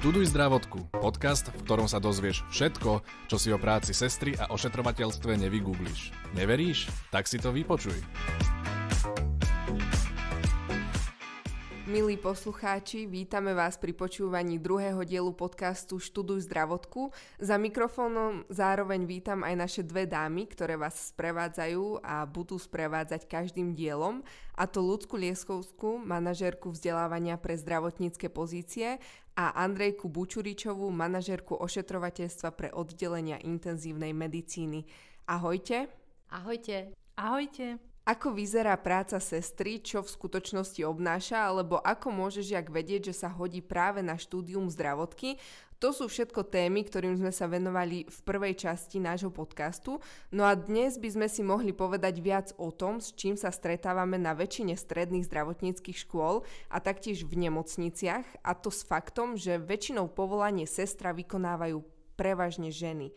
Študuj zdravotku, podcast, v ktorom sa dozvieš všetko, čo si o práci sestry a ošetrovateľstve nevygoogliš. Neveríš? Tak si to vypočuj. Milí poslucháči, vítame vás pri počúvaní druhého dielu podcastu Študuj zdravotku. Za mikrofónom zároveň vítam aj naše dve dámy, ktoré vás sprevádzajú a budú sprevádzať každým dielom, a to Ľudsku Lieskovskú, manažérku vzdelávania pre zdravotnícke pozície a Andrejku Bučuričovú, manažérku ošetrovateľstva pre oddelenia intenzívnej medicíny. Ahojte. Ahojte. Ahojte. Ako vyzerá práca sestry, čo v skutočnosti obnáša, alebo ako môže žiak vedieť, že sa hodí práve na štúdium zdravotky? To sú všetko témy, ktorým sme sa venovali v prvej časti nášho podcastu. No a dnes by sme si mohli povedať viac o tom, s čím sa stretávame na väčšine stredných zdravotníckých škôl a taktiež v nemocniciach, a to s faktom, že väčšinou povolanie sestra vykonávajú prevažne ženy.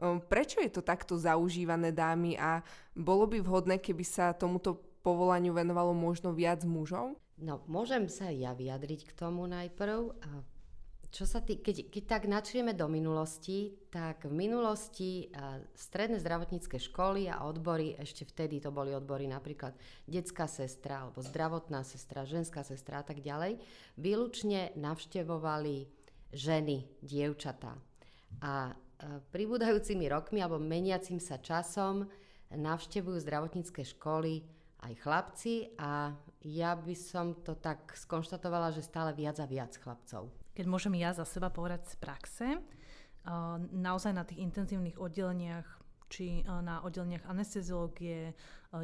Ehm, prečo je to takto zaužívané dámy a bolo by vhodné, keby sa tomuto povolaniu venovalo možno viac mužov? No, môžem sa ja vyjadriť k tomu najprv. Čo sa tý, keď, keď tak načrieme do minulosti, tak v minulosti stredné zdravotnícke školy a odbory, ešte vtedy to boli odbory napríklad detská sestra alebo zdravotná sestra, ženská sestra a tak ďalej, výlučne navštevovali ženy, dievčatá. A E, pribúdajúcimi rokmi alebo meniacim sa časom navštevujú zdravotnícke školy aj chlapci a ja by som to tak skonštatovala, že stále viac a viac chlapcov. Keď môžem ja za seba povedať z praxe, e, naozaj na tých intenzívnych oddeleniach či e, na oddeleniach anesteziológie, e,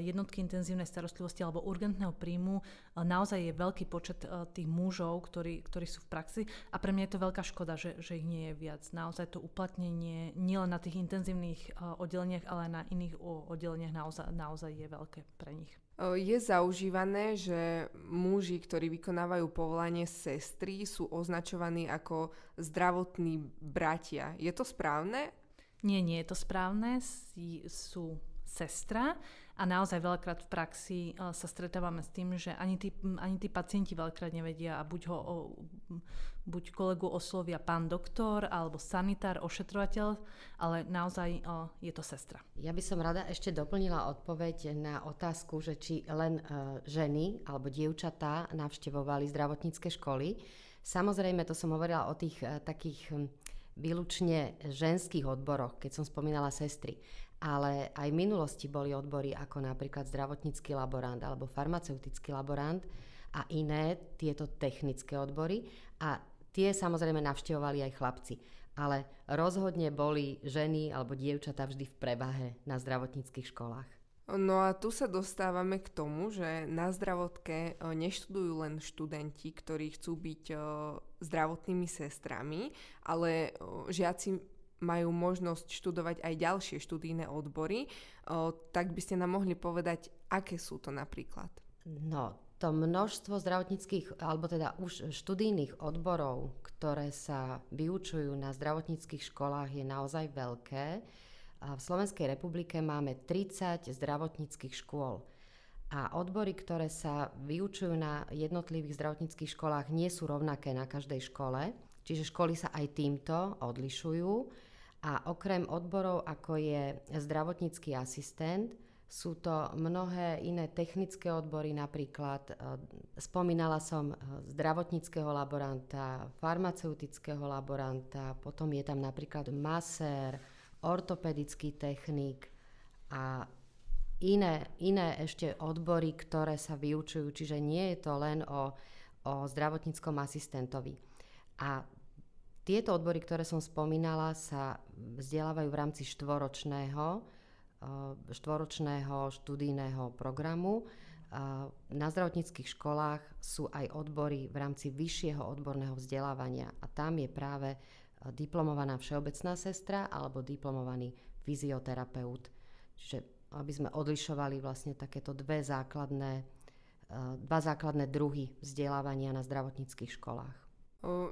jednotky intenzívnej starostlivosti alebo urgentného príjmu e, naozaj je veľký počet tých mužov, ktorí, ktorí sú v praxi a pre mňa je to veľká škoda, že, že ich nie je viac. Naozaj to uplatnenie nielen na tých intenzívnych oddeleniach, ale aj na iných oddeleniach naozaj, naozaj je veľké pre nich. Je zaužívané, že muži, ktorí vykonávajú povolanie sestry, sú označovaní ako zdravotní bratia. Je to správne? nie, nie je to správne, sú sestra a naozaj veľakrát v praxi e, sa stretávame s tým, že ani tí, ani tí pacienti veľakrát nevedia a buď, ho, buď kolegu oslovia pán doktor alebo sanitár, ošetrovateľ, ale naozaj e, je to sestra. Ja by som rada ešte doplnila odpoveď na otázku, že či len e, ženy alebo dievčatá navštevovali zdravotnícke školy. Samozrejme, to som hovorila o tých takých výlučne ženských odboroch, keď som spomínala sestry, ale aj v minulosti boli odbory ako napríklad zdravotnícky laborant alebo farmaceutický laborant a iné tieto technické odbory a tie samozrejme navštevovali aj chlapci, ale rozhodne boli ženy alebo dievčatá vždy v prevahe na zdravotníckých školách. No a tu sa dostávame k tomu, že na zdravotke e, neštudujú len študenti, ktorí chcú byť e, zdravotnými sestrami, ale e, žiaci majú možnosť študovať aj ďalšie študijné odbory, tak by ste nám mohli povedať, aké sú to napríklad. No, to množstvo zdravotníckých, alebo teda už študijných odborov, ktoré sa vyučujú na zdravotníckých školách, je naozaj veľké v Slovenskej republike máme 30 zdravotníckých škôl. A odbory, ktoré sa vyučujú na jednotlivých zdravotníckých školách, nie sú rovnaké na každej škole. Čiže školy sa aj týmto odlišujú. A okrem odborov, ako je zdravotnícky asistent, sú to mnohé iné technické odbory, napríklad e, spomínala som e, zdravotníckého laboranta, farmaceutického laboranta, potom je tam napríklad masér, ortopedický technik a iné, iné ešte odbory, ktoré sa vyučujú, čiže nie je to len o, o zdravotníckom asistentovi. A tieto odbory, ktoré som spomínala, sa vzdelávajú v rámci štvoročného, eh, štvoročného študijného programu. Eh, na zdravotníckých školách sú aj odbory v rámci vyššieho odborného vzdelávania a tam je práve diplomovaná všeobecná sestra alebo diplomovaný fyzioterapeut. Čiže aby sme odlišovali vlastne takéto dve základné, e, dva základné druhy vzdelávania na zdravotníckých školách.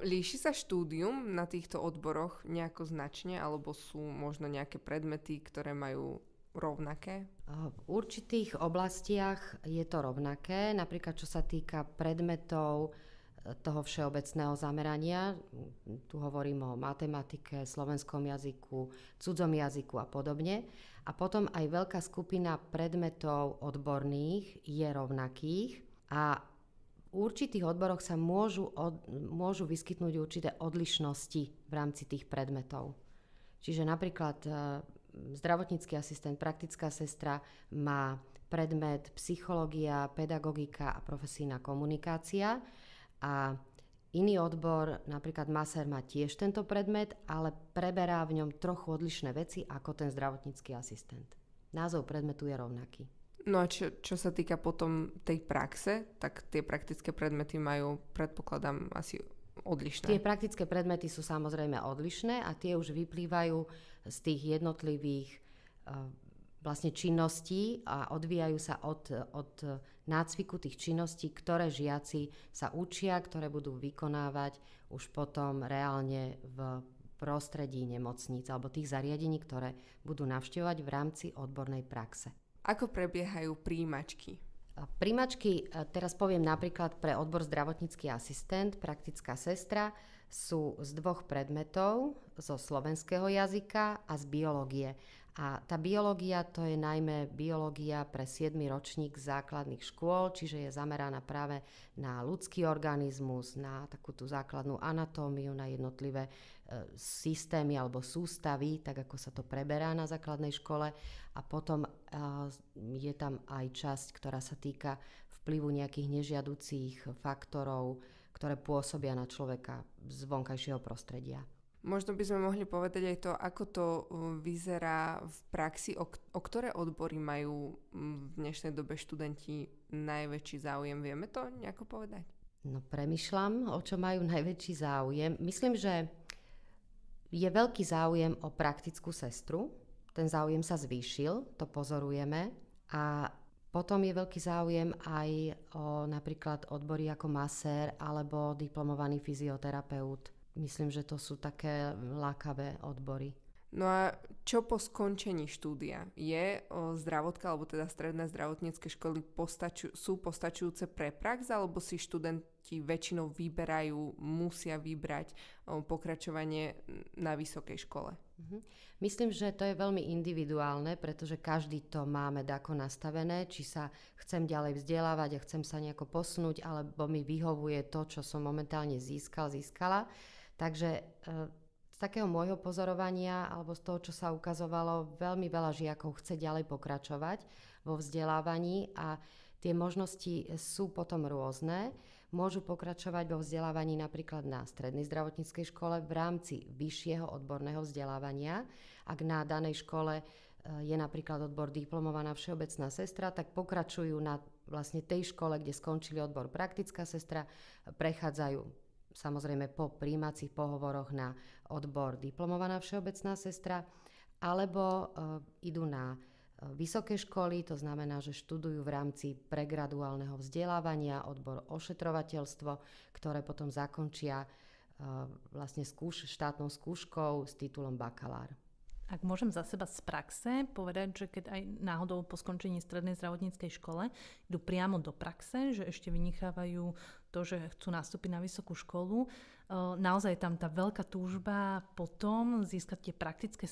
Líši sa štúdium na týchto odboroch nejako značne, alebo sú možno nejaké predmety, ktoré majú rovnaké? E, v určitých oblastiach je to rovnaké, napríklad čo sa týka predmetov toho všeobecného zamerania. Tu hovorím o matematike, slovenskom jazyku, cudzom jazyku a podobne. A potom aj veľká skupina predmetov odborných je rovnakých a v určitých odboroch sa môžu, od, môžu vyskytnúť určité odlišnosti v rámci tých predmetov. Čiže napríklad e, zdravotnícky asistent, praktická sestra má predmet psychológia, pedagogika a profesijná komunikácia a iný odbor, napríklad maser má tiež tento predmet, ale preberá v ňom trochu odlišné veci ako ten zdravotnícky asistent. Názov predmetu je rovnaký. No a čo, čo sa týka potom tej praxe, tak tie praktické predmety majú, predpokladám, asi odlišné. Tie praktické predmety sú samozrejme odlišné a tie už vyplývajú z tých jednotlivých eh, vlastne činností a odvíjajú sa od, od nácviku tých činností, ktoré žiaci sa učia, ktoré budú vykonávať už potom reálne v prostredí nemocníc alebo tých zariadení, ktoré budú navštevovať v rámci odbornej praxe. Ako prebiehajú príjimačky? Príjimačky, e, teraz poviem napríklad pre odbor zdravotnícky asistent, praktická sestra, sú z dvoch predmetov, zo slovenského jazyka a z biológie. A tá biológia to je najmä biológia pre 7. ročník základných škôl, čiže je zameraná práve na ľudský organizmus, na takú tú základnú anatómiu, na jednotlivé e, systémy alebo sústavy, tak ako sa to preberá na základnej škole. A potom e, je tam aj časť, ktorá sa týka vplyvu nejakých nežiaducích faktorov, ktoré pôsobia na človeka z vonkajšieho prostredia. Možno by sme mohli povedať aj to, ako to eh, vyzerá v praxi, o, o ktoré odbory majú mm, v dnešnej dobe študenti najväčší záujem. Vieme to nejako povedať? No premyšľam, o čo majú najväčší záujem. Myslím, že je veľký záujem o praktickú sestru. Ten záujem sa zvýšil, to pozorujeme. A potom je veľký záujem aj o napríklad odbory ako masér alebo diplomovaný fyzioterapeut myslím, že to sú také lákavé odbory. No a čo po skončení štúdia? Je o, zdravotka, alebo teda stredné zdravotnícke školy postaču, sú postačujúce pre prax, alebo si študenti väčšinou vyberajú, musia vybrať o, pokračovanie na vysokej škole? Mhm. Myslím, že to je veľmi individuálne, pretože každý to máme dako nastavené, či sa chcem ďalej vzdelávať a chcem sa nejako posnúť, alebo mi vyhovuje to, čo som momentálne získal, získala. získala Takže eh, z takého môjho pozorovania alebo z toho, čo sa ukazovalo, veľmi veľa žiakov chce ďalej pokračovať vo vzdelávaní a tie možnosti sú potom rôzne. Môžu pokračovať vo vzdelávaní napríklad na strednej zdravotníckej škole v rámci vyššieho odborného vzdelávania. Ak na danej škole eh, je napríklad odbor diplomovaná všeobecná sestra, tak pokračujú na vlastne tej škole, kde skončili odbor praktická sestra, prechádzajú samozrejme po príjímacích pohovoroch na odbor diplomovaná všeobecná sestra, alebo e, idú na e, vysoké školy, to znamená, že študujú v rámci pregraduálneho vzdelávania odbor ošetrovateľstvo, ktoré potom zakončia e, vlastne skúš, štátnou skúškou s titulom bakalár. Ak môžem za seba z praxe povedať, že keď aj náhodou po skončení strednej zdravotníckej škole idú priamo do praxe, že ešte vynichávajú to, že chcú nastúpiť na vysokú školu, naozaj tam tá veľká túžba potom získať tie praktické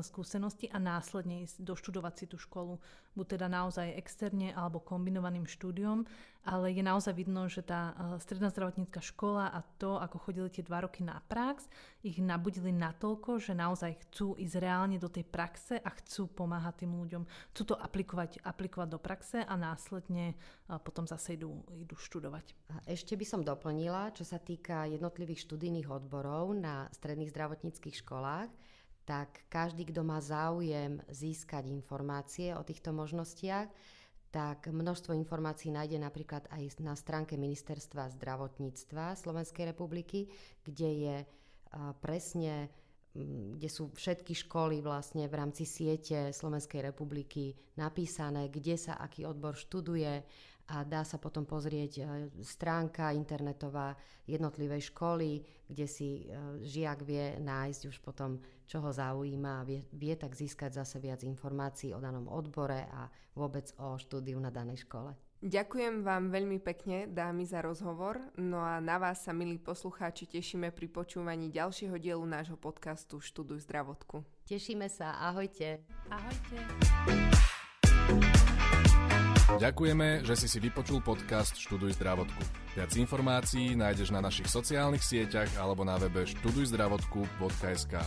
skúsenosti a následne ísť doštudovať si tú školu, buď teda naozaj externe alebo kombinovaným štúdiom, ale je naozaj vidno, že tá e, stredná zdravotnícka škola a to, ako chodili tie dva roky na prax, ich nabudili natoľko, že naozaj chcú ísť reálne do tej praxe a chcú pomáhať tým ľuďom, chcú to aplikovať, aplikovať do praxe a následne e, potom zase idú, idú študovať. A ešte by som doplnila, čo sa týka jednotlivých jednotlivých študijných odborov na stredných zdravotníckých školách, tak každý, kto má záujem získať informácie o týchto možnostiach, tak množstvo informácií nájde napríklad aj na stránke Ministerstva zdravotníctva Slovenskej republiky, kde je e, presne kde sú všetky školy vlastne v rámci siete Slovenskej republiky napísané, kde sa aký odbor študuje, a dá sa potom pozrieť e, stránka internetová jednotlivej školy, kde si e, žiak vie nájsť už potom, čo ho zaujíma a vie, vie tak získať zase viac informácií o danom odbore a vôbec o štúdiu na danej škole. Ďakujem vám veľmi pekne, dámy, za rozhovor. No a na vás sa, milí poslucháči, tešíme pri počúvaní ďalšieho dielu nášho podcastu Študuj zdravotku. Tešíme sa, ahojte. Ahojte. Ďakujeme, že si si vypočul podcast Študuj zdravotku. Viac informácií nájdeš na našich sociálnych sieťach alebo na webe študujzdravotku.sk.